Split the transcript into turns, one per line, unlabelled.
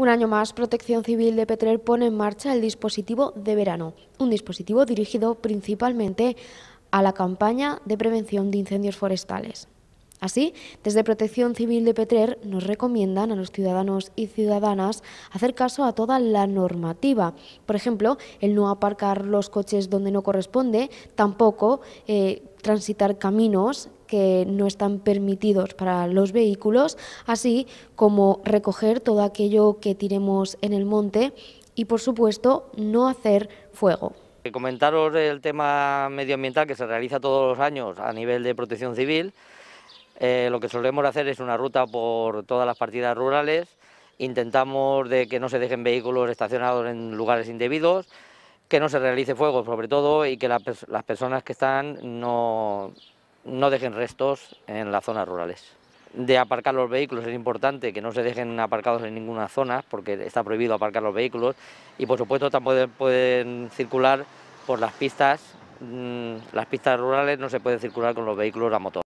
Un año más, Protección Civil de Petrer pone en marcha el dispositivo de verano, un dispositivo dirigido principalmente a la campaña de prevención de incendios forestales. Así, desde Protección Civil de Petrer nos recomiendan a los ciudadanos y ciudadanas hacer caso a toda la normativa. Por ejemplo, el no aparcar los coches donde no corresponde, tampoco eh, transitar caminos que no están permitidos para los vehículos, así como recoger todo aquello que tiremos en el monte y, por supuesto, no hacer fuego.
Eh, comentaros el tema medioambiental que se realiza todos los años a nivel de protección civil. Eh, lo que solemos hacer es una ruta por todas las partidas rurales, intentamos de que no se dejen vehículos estacionados en lugares indebidos, que no se realice fuego sobre todo y que las personas que están no, dejen restos en las zonas rurales. De aparcar los vehículos es importante que no se dejen aparcados en ninguna zona porque está prohibido aparcar los vehículos y por supuesto también pueden circular por las pistas, mm, las pistas rurales no se pueden circular con los vehículos a motor.